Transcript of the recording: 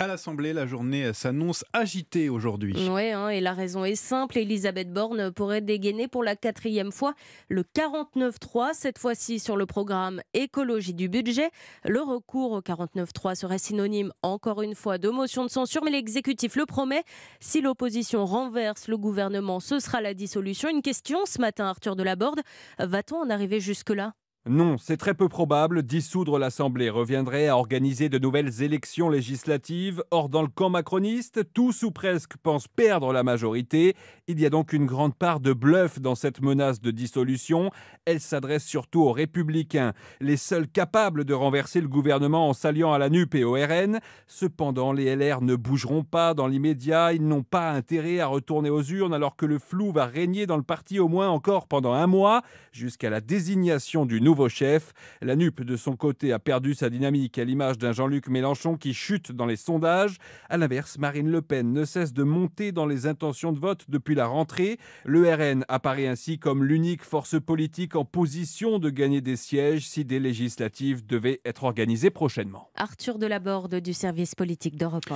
À l'Assemblée, la journée s'annonce agitée aujourd'hui. Oui, hein, et la raison est simple. Elisabeth Borne pourrait dégainer pour la quatrième fois le 49-3, cette fois-ci sur le programme écologie du budget. Le recours au 49-3 serait synonyme, encore une fois, de motion de censure, mais l'exécutif le promet. Si l'opposition renverse le gouvernement, ce sera la dissolution. Une question ce matin, Arthur Delaborde. Va-t-on en arriver jusque-là non, c'est très peu probable. Dissoudre l'Assemblée reviendrait à organiser de nouvelles élections législatives. Or, dans le camp macroniste, tous ou presque pensent perdre la majorité. Il y a donc une grande part de bluff dans cette menace de dissolution. Elle s'adresse surtout aux républicains, les seuls capables de renverser le gouvernement en s'alliant à la NUP et au RN. Cependant, les LR ne bougeront pas dans l'immédiat. Ils n'ont pas intérêt à retourner aux urnes alors que le flou va régner dans le parti au moins encore pendant un mois, jusqu'à la désignation d'une nouveau chef. La NUP, de son côté, a perdu sa dynamique à l'image d'un Jean-Luc Mélenchon qui chute dans les sondages. À l'inverse, Marine Le Pen ne cesse de monter dans les intentions de vote depuis la rentrée. Le RN apparaît ainsi comme l'unique force politique en position de gagner des sièges si des législatives devaient être organisées prochainement. Arthur Delaborde du service politique d'Europe